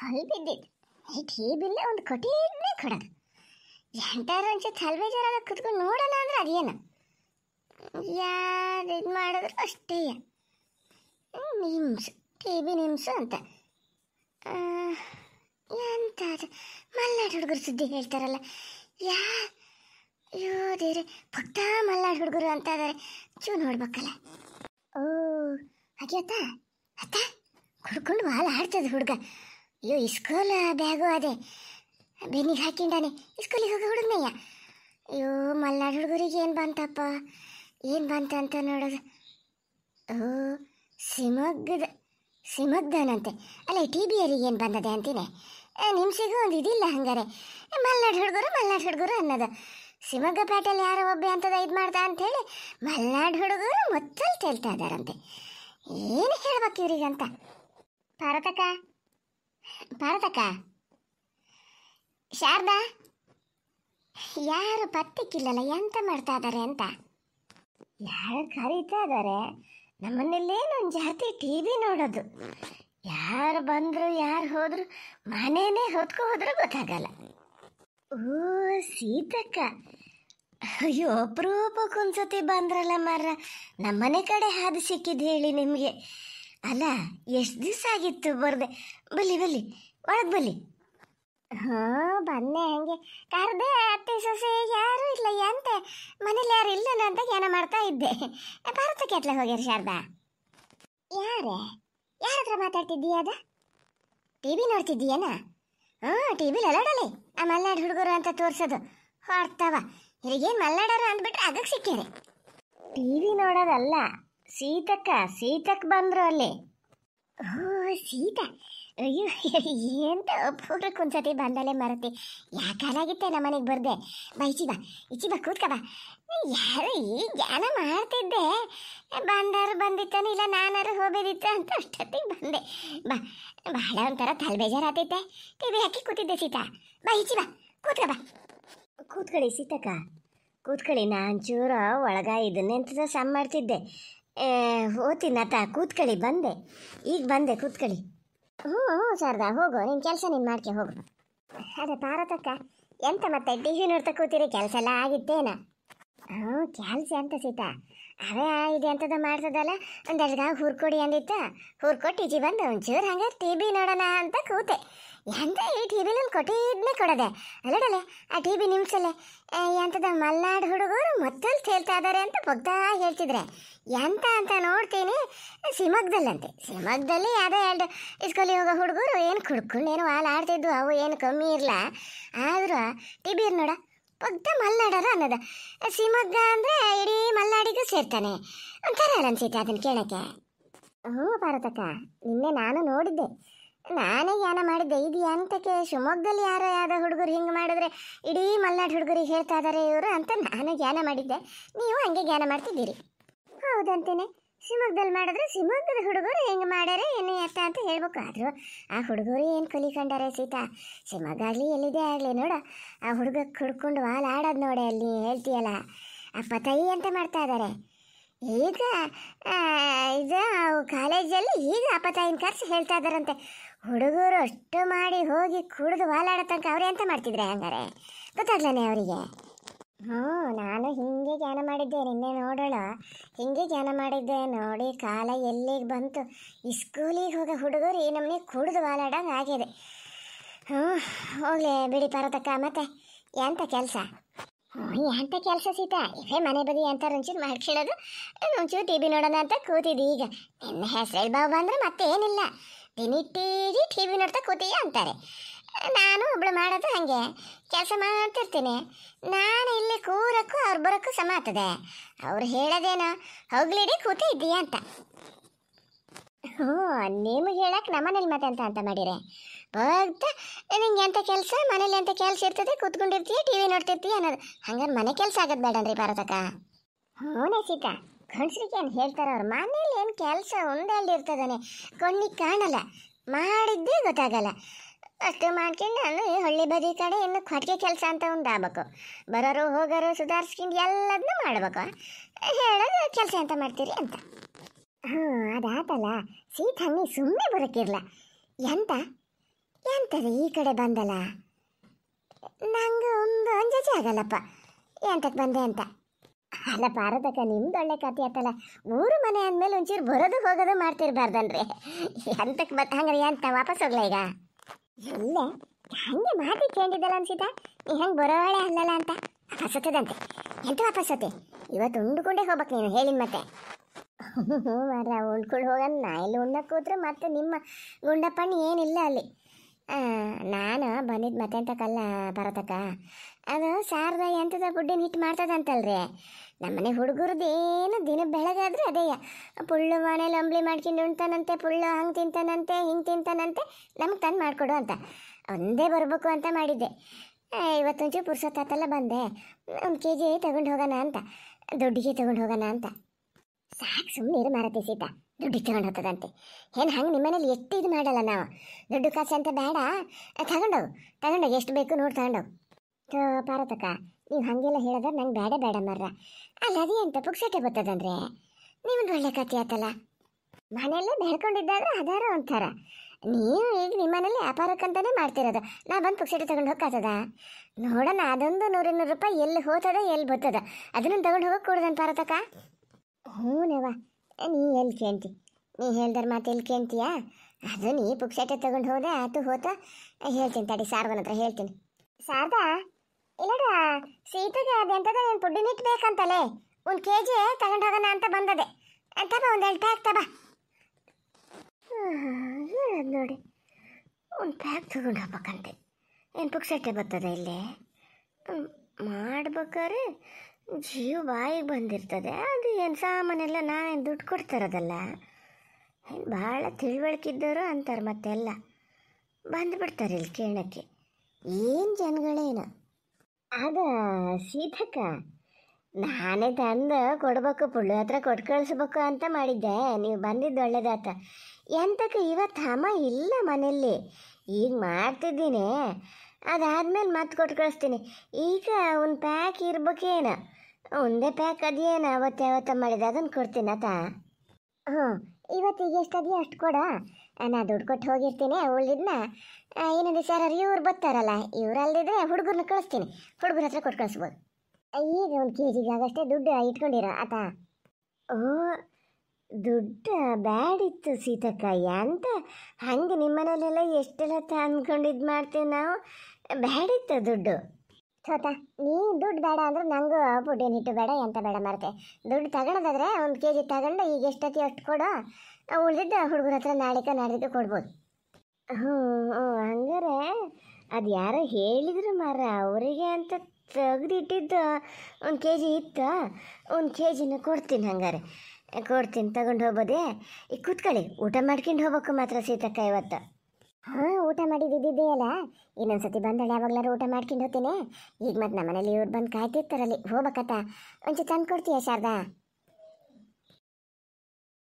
ಕಲ್ ಬಿದ್ದಿದ್ದು ಈ ಟೀ ಬಿಲ್ಲೆ ಒಂದು ಕೊಟಿ ಕೊಡೋದು ಕೊಡೋಣ ಎಂಟಾರು ಒಂಚೂರು ತಲೆಬೇಜಾರೆಲ್ಲ ಕುತ್ಕೊಂಡು ನೋಡೋಣ ಅಂದ್ರೆ ಅದೇನು ಯಾರು ಇದು ಮಾಡಿದ್ರು ಅಷ್ಟೇ ನಿಮ್ಸು ಟಿ ಬಿ ನಿಮ್ಸು ಅಂತ ಎಂತ ಮಲ್ನಾಡು ಹುಡುಗರು ಸುದ್ದಿ ಹೇಳ್ತಾರಲ್ಲ ಯಾ ಅಯ್ಯೋ ದೇವ್ರೆ ಪುಟ್ಟ ಮಲ್ನಾಡು ಹುಡುಗರು ಅಂತ ಇದ್ದಾರೆ ಚೂ ನೋಡ್ಬೇಕಲ್ಲ ಓ ಹಾಗೆ ಅತ್ತ ಅತ್ತ ಕುಡ್ಕೊಂಡು ವಾಲ್ ಆಡ್ತದೆ ಹುಡುಗ ಅಯ್ಯೋ ಇಸ್ಕೂಲ್ ಬ್ಯಾಗು ಅದೇ ಬೆನ್ನಿಗೆ ಹಾಕಿಂಡಾನೆ ಇಸ್ಕೂಲಿಗೆ ಹೋಗಿ ಹುಡುಗನಯ್ಯ ಅಯ್ಯೋ ಮಲ್ನಾಡು ಹುಡುಗರಿಗೆ ಏನು ಬಂತಪ್ಪ ಏನು ಬಂತ ಅಂತ ನೋಡೋದು ಓ ಸಿಮಗ್ಗದ ಸಿಮಗ್ಗನಂತೆ ಅಲ್ಲ ಟಿ ಬಿ ಏನು ಬಂದದೆ ಅಂತೀನಿ ಸಿಗೋ ಒಂದು ಇದಿಲ್ಲ ಹಂಗಾರೆ ಮಲ್ನಾಡು ಹುಡುಗರು ಮಲ್ನಾಡು ಹುಡುಗರು ಅನ್ನೋದು ಶಿವಮೊಗ್ಗ ಪೇಟೆಯಲ್ಲಿ ಯಾರೋ ಒಬ್ಬ ಅಂತದ ಇದು ಅಂತ ಅಂಥೇಳಿ ಮಲ್ನಾಡು ಹುಡುಗರು ಮೊತ್ತಲ್ಲಿ ಕೇಳ್ತಾ ಇದ್ದಾರಂತೆ ಏನು ಹೇಳ್ಬೇಕು ಇವರಿಗಂತ ಪಾರತಕ್ಕ ಭಾರತಕ್ಕ ಶಾರದಾ ಯಾರು ಪತ್ತಿಕ್ಕಿಲ್ಲಲ್ಲ ಎಂತ ಮಾಡ್ತಾ ಇದ್ದಾರೆ ಅಂತ ಯಾರು ಕರೀತಾ ಇದ್ದಾರೆ ನಮ್ಮನೇಲೇನೊಂದು ಜಾತಿ ಟಿ ವಿ ನೋಡೋದು ಯಾರು ಬಂದರು ಯಾರು ಹೋದ್ರು ಮನೇನೆ ಹೊತ್ಕೊ ಹೋದ್ರೂ ಗೊತ್ತಾಗಲ್ಲ ಓ ಸೀತಕ್ಕ ಅಯ್ಯೋ ಅಪರೂಪಕ್ಕೊಂದ್ಸತಿ ಬಂದ್ರಲ್ಲ ಮಾರ ನಮ್ಮನೆ ಕಡೆ ಹಾದು ಸಿಕ್ಕಿದ್ದು ಹೇಳಿ ನಿಮಗೆ ಅಲ್ಲ ಎಷ್ಟು ದಿವಸ ಆಗಿತ್ತು ಬರ್ದೆ ಬಲ್ಲಿ ಬಲ್ಲಿ ಒಳಗೆ ಬಲ್ಲಿ ಹಾ ಬಂದೆ ಹಂಗೆ ಕರೆದೆ ಅತ್ತೆ ಸೊಸೆ ಯಾರು ಇಲ್ಲ ಎಂತೆ ಮನೇಲಿ ಯಾರು ಇಲ್ಲ ಅಂತ ಜ್ಞಾನ ಮಾಡ್ತಾ ಇದ್ದೆ ಭಾರತಕ್ಕೆ ಅತ್ಲೆ ಹೋಗ್ಯಾರ ಶಾರದಾ ಯಾರೆ ಯಾರ ಹತ್ರ ಮಾತಾಡ್ತಿದ್ದೀಯ ಅದ ಟಿ ವಿ ನೋಡ್ತಿದ್ದೀಯನ ಹ್ಞೂ ಟಿ ವಿ ಅಲ್ಲಾಡಲಿ ಆ ಮಲ್ನಾಡು ಹುಡುಗರು ಅಂತ ತೋರಿಸೋದು ಹೊಡ್ತಾವ ಹಿರಿಗೇನು ಮಲ್ನಾಡೋರು ಅಂದ್ಬಿಟ್ರೆ ಅದಕ್ಕೆ ಸಿಕ್ಕೇರಿ ಟಿ ವಿ ನೋಡೋದಲ್ಲ ಸೀತಕ್ಕ ಸೀತಕ್ ಬಂದ್ರು ಅಲ್ಲಿ ಓ ಸೀತಾ ಅಯ್ಯೋ ಎಂತ ಅಪೂರ್ವಕ್ಕೆ ಒಂದ್ಸತಿ ಬಂದಲೇ ಮರತಿ ಯಾಕಾಲಾಗಿತ್ತೆ ನಮ್ಮನೆಗೆ ಬರ್ದೆ ಬಾ ಇಚಿ ಬಾ ಇಚಿ ಬಾ ಕೂತ್ಕ ಬಾ ಯಾರು ಈ ಜ್ಞಾನ ಮಾಡ್ತಿದ್ದೆ ಬಂದಾರು ಬಂದಿತ್ತಾನು ಇಲ್ಲ ನಾನಾರು ಹೋಗಿದ್ದಿತ್ತ ಅಂತ ಅಷ್ಟೊತ್ತಿಗೆ ಬಂದೆ ಬಾ ಬಹಳ ಒಂಥರ ತಲೆಬೇಜಾರಾತಿತ್ತೆ ಟಿವಿ ಹಾಕಿ ಕೂತಿದ್ದೆ ಸೀತಾ ಬಾ ಬಾ ಕೂತ್ಕ ಬಾ ಕೂತ್ಕೊಳ್ಳಿ ಸೀತಕ್ಕ ಕೂತ್ಕೊಳ್ಳಿ ನಾನು ಚೂರ ಒಳಗ ಇದನ್ನೆಂತ ಸಮ್ ಮಾಡ್ತಿದ್ದೆ ಓದ್ತೀನಿ ಅತ್ತ ಕೂತ್ಕೊಳ್ಳಿ ಬಂದೆ ಈಗ ಬಂದೆ ಕೂತ್ಕೊಳ್ಳಿ ಹ್ಞೂ ಹ್ಞೂ ಶಾರದಾ ಹೋಗು ನಿನ್ನ ಕೆಲಸ ನೀನು ಮಾಡ್ಕೆ ಹೋಗು ಅದೇ ಪಾರತಕ್ಕ ಎಂತ ಮತ್ತೆ ಟಿ ನೋಡ್ತಾ ಕೂತಿರಿ ಕೆಲಸ ಎಲ್ಲ ಆಗಿತ್ತೇನಾ ಹ್ಞೂ ಕ್ಯಾಲ್ಸಿ ಅಂತ ಸೀತಾ ಅವೇ ಇದೆ ಅಂತದ ಮಾಡ್ತದಲ್ಲ ಒಂದು ಗಾವ್ ಹುರ್ಕೊಡಿ ಅಂದಿತ್ತ ಹುರ್ಕೊಟ್ಟು ಜಿ ಬಂದು ಒಂಚೂರು ಹಂಗೆ ಟಿ ಬಿ ನೋಡೋಣ ಅಂತ ಕೂತೆ ಎಂತ ಈ ಟಿ ವಿ ನಾನು ಕೊಟ್ಟಿದ್ನೇ ಕೊಡದೆ ಅಲ್ಲಡಲೆ ಆ ಟಿ ಬಿ ನಿಮ್ಸಲೆ ಎಂಥದ ಮಲ್ನಾಡು ಹುಡುಗರು ಮತ್ತಲ್ಲಿ ಹೇಳ್ತಾ ಇದ್ದಾರೆ ಅಂತ ಬಗ್ತಾ ಹೇಳ್ತಿದ್ರೆ ಎಂತ ಅಂತ ನೋಡ್ತೀನಿ ಸಿಮಗ್ದಲ್ಲಂತೆ ಶಿವಮೊಗ್ಗದಲ್ಲಿ ಅದೇ ಎರಡು ಇಸ್ಕೂಲಿ ಹೋಗೋ ಹುಡುಗರು ಏನು ಕುಡ್ಕೊಂಡು ಏನು ಹಾಲು ಆಡ್ತಿದ್ವು ಅವು ಏನು ಕಮ್ಮಿ ಇರಲ್ಲ ಆದರೂ ಟಿ ಬಿ ನೋಡ ಪಕ್ಕ ಮಲ್ನಾಡರು ಅನ್ನೋದು ಶಿವಮೊಗ್ಗ ಅಂದರೆ ಇಡೀ ಮಲ್ನಾಡಿಗೂ ಸೇರ್ತಾನೆ ಒಂಥರ ಅನಿಸುತ್ತೆ ಅದನ್ನು ಕೇಳೋಕ್ಕೆ ಹ್ಞೂ ಭಾರತಕ್ಕ ನಿನ್ನೆ ನಾನು ನೋಡಿದ್ದೆ ನಾನೇ ಯಾನ ಮಾಡಿದ್ದೆ ಇದು ಅಂತಕ್ಕೆ ಶಿವಮೊಗ್ಗದಲ್ಲಿ ಯಾರೋ ಯಾರೋ ಹುಡುಗರು ಹಿಂಗೆ ಮಾಡಿದ್ರೆ ಇಡೀ ಮಲ್ನಾಡು ಹುಡುಗರಿಗೆ ಹೇಳ್ತಾ ಇದ್ದಾರೆ ಇವರು ಅಂತ ನಾನು ಜ್ಞಾನ ಮಾಡಿದ್ದೆ ನೀವು ಹಂಗೆ ಜ್ಞಾನ ಮಾಡ್ತಿದ್ದೀರಿ ಹೌದಂತೇನೆ ಶಿವಮೊಗ್ಗದಲ್ಲಿ ಮಾಡಿದ್ರೆ ಶಿವಮೊಗ್ಗದ ಹುಡುಗರು ಹೆಂಗೆ ಮಾಡ್ಯಾರೆ ಏನು ಎತ್ತ ಅಂತ ಹೇಳ್ಬೇಕು ಆದರೂ ಆ ಹುಡುಗರು ಏನು ಕಲಿಕಂಡಾರೆ ಸೀತಾ ಶಿವಮೊಗ್ಗ ಆಗಲಿ ಎಲ್ಲಿದೆ ಆಗಲಿ ನೋಡ ಆ ಹುಡುಗ ಕುಡ್ಕೊಂಡು ವಾಲ್ ಆಡೋದು ನೋಡಿ ಅಲ್ಲಿ ಹೇಳ್ತೀಯಲ್ಲ ಅಪ್ಪ ತಾಯಿ ಅಂತ ಮಾಡ್ತಾ ಇದ್ದಾರೆ ಈಗ ಇದು ಕಾಲೇಜಲ್ಲಿ ಈಗ ಅಪ್ಪ ತಾಯಿನ ಹೇಳ್ತಾ ಇದ್ದಾರಂತೆ ಹುಡುಗರು ಅಷ್ಟು ಮಾಡಿ ಹೋಗಿ ಕುಡಿದು ವಾಲಾಡೋ ತನಕ ಅವ್ರೆ ಅಂತ ಮಾಡ್ತಿದ್ರೆ ಹಂಗಾರೆ ಗೊತ್ತಾಗ್ಲಾನೆ ಅವರಿಗೆ ಹ್ಞೂ ನಾನು ಹಿಂಗೆ ಧ್ಯಾನ ಮಾಡಿದ್ದೆ ನಿನ್ನೆ ನೋಡೋಣ ಹಿಂಗೆ ಧ್ಯಾನ ಮಾಡಿದ್ದೆ ನೋಡಿ ಕಾಲ ಎಲ್ಲಿಗೆ ಬಂತು ಸ್ಕೂಲಿಗೆ ಹೋಗೋ ಹುಡುಗರು ನಮ್ಮನೆ ಕುಡಿದು ವಾಲಾಡಂಗೆ ಆಗಿದೆ ಹ್ಞೂ ಹೋಗ್ಲಿ ಬಿಡಿ ಪರತಕ್ಕ ಮತ್ತೆ ಎಂಥ ಕೆಲಸ ಹ್ಞೂ ಎಂಥ ಕೆಲಸ ಸೀತಾ ಇವೇ ಮನೆ ಬದಿ ಅಂತ ಒಂಚೂರು ಮಾಡ್ಕೊಳ್ಳೋದು ಒಂಚೂರು ಟಿ ವಿ ನೋಡೋಣ ಅಂತ ಕೂತಿದ್ದೆ ಈಗ ನಿನ್ನ ಹೆಸರು ಬಾವು ಬಂದರೆ ಮತ್ತೇನಿಲ್ಲ ದಿನಿಟ್ಟಿರಿ ಟಿ ವಿ ನೋಡ್ತಾ ಕೂತೀಯ ಅಂತಾರೆ ನಾನು ಒಬ್ಳು ಮಾಡೋದು ಹಾಗೆ ಕೆಲಸ ಮಾಡ್ತಿರ್ತೀನಿ ನಾನು ಇಲ್ಲಿ ಕೂರಕ್ಕೂ ಅವ್ರು ಬರೋಕ್ಕೂ ಸಮ ಆಗ್ತದೆ ಅವ್ರು ಹೇಳೋದೇನೋ ಹೋಗ್ಲಿಡಿ ಕೂತೇ ಅಂತ ಹ್ಞೂ ನಿಮಗೆ ಹೇಳಕ್ಕೆ ನಮ್ಮನೇಲಿ ಮತ್ತೆ ಅಂತ ಅಂತ ಮಾಡಿರಿ ಭಕ್ತ ನಿಂಗೆ ಎಂಥ ಕೆಲಸ ಮನೇಲಿ ಎಂಥ ಕೆಲಸ ಇರ್ತದೆ ಕೂತ್ಕೊಂಡಿರ್ತೀಯ ಟಿ ವಿ ನೋಡ್ತಿರ್ತೀಯ ಅನ್ನೋದು ಹಂಗಾರೆ ಮನೆ ಕೆಲಸ ಆಗೋದು ಬೇಡನ್ರಿ ಭಾರತಕ್ಕ ಹ್ಞೂ ಸೀತಾ ಗಂಡಸ್ರಿಗೆ ಏನು ಹೇಳ್ತಾರೆ ಅವ್ರು ಮನೇಲಿ ಏನು ಕೆಲಸ ಉಂಡಲ್ಲಿ ಇರ್ತದಾನೆ ಕಣ್ಣಿಗೆ ಕಾಣಲ್ಲ ಮಾಡಿದ್ದೇ ಗೊತ್ತಾಗಲ್ಲ ಅಷ್ಟು ಮಾಡ್ಕೊಂಡು ನಾನು ಹಳ್ಳಿ ಬದಿ ಕಡೆ ಇನ್ನು ಕೊಟ್ಟಿಗೆ ಕೆಲಸ ಅಂತ ಒಂದು ಆಗ್ಬೇಕು ಬರೋರು ಹೋಗೋರು ಸುಧಾರಿಸ್ಕೊಂಡು ಎಲ್ಲದನ್ನೂ ಮಾಡ್ಬೇಕು ಹೇಳೋದು ಕೆಲಸ ಅಂತ ಮಾಡ್ತೀರಿ ಅಂತ ಹ್ಞೂ ಅದಾತಲ್ಲ ಸೀಟ್ ಹಣ್ಣಿ ಸುಮ್ಮನೆ ಬರೋಕ್ಕಿರಲ್ಲ ಎಂತ ಎಂತದ ಈ ಕಡೆ ಬಂದಲ್ಲ ನಂಗೆ ಒಂದು ಅಂಜಾಜಿ ಆಗಲ್ಲಪ್ಪ ಎಂತಕ್ಕೆ ಬಂದೆ ಅಂತ ಅಲ್ಲ ಪಾರದಕ್ಕೆ ನಿಮ್ದು ಒಳ್ಳೆ ಕತೆ ಆತಲ್ಲ ಊರು ಮನೆ ಅಂದಮೇಲೆ ಒಂಚೂರು ಬರೋದು ಹೋಗೋದು ಮಾಡ್ತಿರ್ಬಾರ್ದಲ್ರಿ ಎಂತಕ್ಕೆ ಬತ್ತ ಹಂಗ್ರಿ ಎಂತ ವಾಪಸ್ ಹೋಗ್ಲ ಈಗ ಇಲ್ಲ ಹಂಗೆ ಮಾತಿ ಕೇಳಿದ್ದಲ್ಲ ಅನ್ಸಿತ ನೀ ಹೆಂಗೆ ಬರೋಳೆ ಅಲ್ಲಲ್ಲ ಅಂತ ಹಸತ್ತದಂತೆ ಎಂತ ಅಪಸತೆ ಇವತ್ತು ಉಂಡುಕೊಂಡೇ ಹೋಗ್ಬೇಕು ನೀನು ಹೇಳಿ ಮತ್ತೆ ಹ್ಞೂ ಮಾರ ಉಂಡ್ಕೊಂಡು ಹೋಗಣ ನಾ ಇಲ್ಲಿ ಉಣ್ಣಕ್ಕೆ ಹೋದ್ರೆ ಮತ್ತೆ ನಿಮ್ಮ ಗುಂಡಪ್ಪಣ್ಣ ಏನಿಲ್ಲ ಅಲ್ಲಿ ನಾನು ಬಂದಿದ್ದು ಕಲ್ಲ ಬರತಕ್ಕ ಅದು ಸಾರದ ಎಂಥದ ಬುಡ್ಡಿನ ಹಿಟ್ಟು ಮಾಡ್ತದಂತಲ್ರಿ ನಮ್ಮನೆ ಹುಡುಗರದೇನು ದಿನ ಬೆಳಗಾದ್ರೆ ಅದೇಯ ಪುಳ್ಳು ಮನೇಲಿ ಅಂಬ್ಲಿ ಮಾಡ್ಕೊಂಡು ಉಣ್ತಾನಂತೆ ಪುಳ್ಳು ಹಂಗೆ ತಿಂತಾನಂತೆ ಹಿಂಗೆ ತಿಂತಾನಂತೆ ನಮ್ಗೆ ತಂದು ಮಾಡಿಕೊಡು ಅಂತ ಒಂದೇ ಬರಬೇಕು ಅಂತ ಮಾಡಿದ್ದೆ ಇವತ್ತೊಂಚೂರು ಪುರ್ಸೊತ್ತಾತಲ್ಲ ಬಂದೆ ಒಂದು ಕೆ ಜಿ ತಗೊಂಡು ಹೋಗೋಣ ಅಂತ ದುಡ್ಡಿಗೆ ತಗೊಂಡು ಹೋಗೋಣ ಅಂತ ಸಾಕು ಸುಮ್ಮನೆ ಇರು ಮಾರತಿ ಸೀತಾ ದುಡ್ಡು ಇಟ್ಕೊಂಡು ಹೋಗ್ತದಂತೆ ಏನು ಹಂಗೆ ನಿಮ್ಮ ಮನೇಲಿ ಎಷ್ಟು ಇದು ಮಾಡಲ್ಲ ನಾವು ದುಡ್ಡು ಕಾಸು ಅಂತ ಬೇಡ ತಗೊಂಡೋಗು ತಗೊಂಡೋಗಿ ಎಷ್ಟು ಬೇಕು ನೋಡಿ ತೋ ಪಾರತಕ್ಕ ನೀವು ಹಾಗೆಲ್ಲ ಹೇಳಿದ್ರೆ ನಂಗೆ ಬೇಡ ಬೇಡ ಮರ್ರ ಅಲ್ಲ ಅದೇ ಅಂತ ಪುಕ್ಸಟೆ ಬರ್ತದಂದ್ರೆ ನೀವೊಂದು ಒಳ್ಳೆ ಕಥೆ ಆಯ್ತಲ್ಲ ಮನೆಯಲ್ಲೇ ಬೆಳ್ಕೊಂಡಿದ್ದಾದ್ರೆ ಅದಾರ ಅಂತಾರ ನೀವು ಈಗ ನಿಮ್ಮ ಮನೇಲಿ ಮಾಡ್ತಿರೋದು ನಾ ಬಂದು ಪುಕ್ಸಟೆ ತಗೊಂಡು ಹೋಗ್ತದ ನೋಡೋಣ ಅದೊಂದು ನೂರು ರೂಪಾಯಿ ಎಲ್ಲಿ ಹೋಗ್ತದ ಎಲ್ಲಿ ಬರ್ತದ ಅದನ್ನು ತಗೊಂಡು ಹೋಗಕ್ಕೆ ಕೂಡದಂತ ಪಾರತಕ್ಕ ಹ್ಞೂ ನೀ ಎಲ್ಲಿ ಕೇಳ್ತಿ ನೀ ಹೇಳ್ದರ ಮಾತು ಎಲ್ಲಿ ಕೇಳ್ತೀಯಾ ಅದು ನೀ ಪುಕ್ಸಟ್ಟೆ ತಗೊಂಡು ಹೋದೆ ಆತು ಹೋತ ಹೇಳ್ತೀನಿ ತಡಿ ಸಾರ್ವನ ಹತ್ರ ಹೇಳ್ತೀನಿ ಸಾರ್ದ ಇಲ್ಲಡ ಸೀತೆಗೆ ಅದೆಂತದ ನೀನು ಪುಡ್ಡಿನಿಟ್ಟು ಬೇಕಂತಲೇ ಒಂದು ಕೆ ಜಿ ತಗೊಂಡು ಹೋಗೋಣ ಅಂತ ಬಂದದೆ ಅಂತ ಬಾ ಒಂದು ಎರಡು ಪ್ಯಾಕ್ ತಬಾ ನೋಡಿ ಒಂದು ಪ್ಯಾಕ್ ತಗೊಂಡು ಹೋಗ್ಬೇಕಂತೆ ಏನು ಪುಕ್ಸಟ್ಟೆ ಬರ್ತದೆ ಇಲ್ಲೇ ಮಾಡ್ಬೇಕಾರೆ ಜೀವ ಬಾಯಿಗೆ ಬಂದಿರ್ತದೆ ಅದು ಏನು ಸಾಮಾನೆಲ್ಲ ನಾನೇನು ದುಡ್ಡು ಕೊಡ್ತಾರದಲ್ಲ ಏನು ಭಾಳ ತಿಳುವಳಿಕಿದ್ದವರು ಅಂತಾರೆ ಮತ್ತೆಲ್ಲ ಬಂದುಬಿಡ್ತಾರೆ ಇಲ್ಲಿ ಕೇಳೋಕ್ಕೆ ಏನು ಜನಗಳೇನು ಅದ ಸೀತಕ್ಕ ನಾನೇ ತಂದು ಕೊಡ್ಬೇಕು ಪುಳ್ಳು ಹತ್ರ ಕೊಟ್ಟು ಕಳಿಸ್ಬೇಕು ಅಂತ ಮಾಡಿದ್ದೆ ನೀವು ಬಂದಿದ್ದು ಒಳ್ಳೇದಾತ ಎಂತಕ್ಕೆ ಇವತ್ತು ಹಮ ಇಲ್ಲ ಮನೆಯಲ್ಲಿ ಈಗ ಮಾಡ್ತಿದ್ದೀನಿ ಅದಾದಮೇಲೆ ಮತ್ತೆ ಕೊಟ್ಟು ಕಳಿಸ್ತೀನಿ ಈಗ ಒಂದು ಪ್ಯಾಕ್ ಇರ್ಬೇಕೇನು ಒಂದೇ ಪ್ಯಾಕ್ ಅದೇನು ಅವತ್ತು ಯಾವತ್ತ ಮಾಡಿದ ಅದನ್ನು ಕೊಡ್ತೀನಿ ಆತ ಹ್ಞೂ ಇವತ್ತಿಗೆ ಎಷ್ಟದೆಯೋ ಅಷ್ಟು ಕೊಡ ನಾ ದುಡ್ಡು ಕೊಟ್ಟು ಹೋಗಿರ್ತೀನಿ ಉಳಿದಿದ್ನ ಏನಿದೆ ಸರ್ ಇವ್ರು ಬರ್ತಾರಲ್ಲ ಇವ್ರು ಅಲ್ದಿದ್ರೆ ಹುಡುಗರನ್ನ ಕಳಿಸ್ತೀನಿ ಹುಡುಗರ ಹತ್ರ ಕೊಟ್ಟು ಕಳಿಸ್ಬೋದು ಈಗ ಒಂದು ಕೆ ಜಿಗಾಗಷ್ಟೇ ದುಡ್ಡು ಇಟ್ಕೊಂಡಿರೋ ಆತ ಓ ದುಡ್ಡು ಬ್ಯಾಡಿತ್ತು ಸೀತಕ್ಕಯ್ಯ ಅಂತ ಹಂಗೆ ನಿಮ್ಮನೇಲೆಲ್ಲ ಎಷ್ಟೆಲ್ಲ ತಂದ್ಕೊಂಡಿದ್ದು ಮಾಡ್ತೀವಿ ನಾವು ಬ್ಯಾಡಿತ್ತು ದುಡ್ಡು ಸೋತ ನೀ ದುಡ್ಡು ಬೇಡ ಅಂದ್ರೆ ಫುಡ್ ಏನು ಇಟ್ಟು ಬೇಡ ಎಂತ ಬೇಡ ಮರತೆ ದುಡ್ಡು ತಗೊಳ್ಳೋದಾದ್ರೆ ಒಂದು ಕೆ ಜಿ ತಗೊಂಡು ಈಗ ಎಷ್ಟೊತ್ತಿ ಅಷ್ಟು ಕೊಡು ಉಳಿದಿದ್ದು ಹುಡುಗರ ಹತ್ರ ನಾಳೆಕ ನಾಡಿದ್ದು ಕೊಡ್ಬೋದು ಹ್ಞೂ ಹ್ಞೂ ಹಂಗಾರೆ ಅದು ಯಾರೋ ಹೇಳಿದ್ರು ಮರ ಅವರಿಗೆ ಅಂತ ತೆಗೆದಿಟ್ಟಿದ್ದು ಒಂದು ಕೆ ಜಿ ಇತ್ತು ಒಂದು ಕೆ ಜಿನ ಕೊಡ್ತೀನಿ ಹಂಗಾರೆ ಕೊಡ್ತೀನಿ ತಗೊಂಡು ಹೋಗ್ಬೋದೇ ಈಗ ಕೂತ್ಕೊಳ್ಳಿ ಊಟ ಮಾಡ್ಕೊಂಡು ಹೋಗ್ಬೇಕು ಮಾತ್ರ ಸೀತಕ್ಕ ಇವತ್ತು ಹಾ ಊಟ ಮಾಡಿದ್ದಿದ್ದೇ ಇನ್ನೊಂದು ಸತಿ ಬಂದಳೆ ಯಾವಾಗ್ಲಾರು ಊಟ ಮಾಡ್ಕೊಂಡು ಹೋಗ್ತೀನಿ ಈಗ ಮತ್ತೆ ನಮ್ಮನೇಲಿ ಇವ್ರು ಬಂದು ಕಾಯ್ತಿರ್ತಾರಲ್ಲಿ ಹೋಗ್ಬೇಕತ್ತ ಒಂಚೂರು ತಂದು ಕೊಡ್ತೀಯ ಶಾರದಾ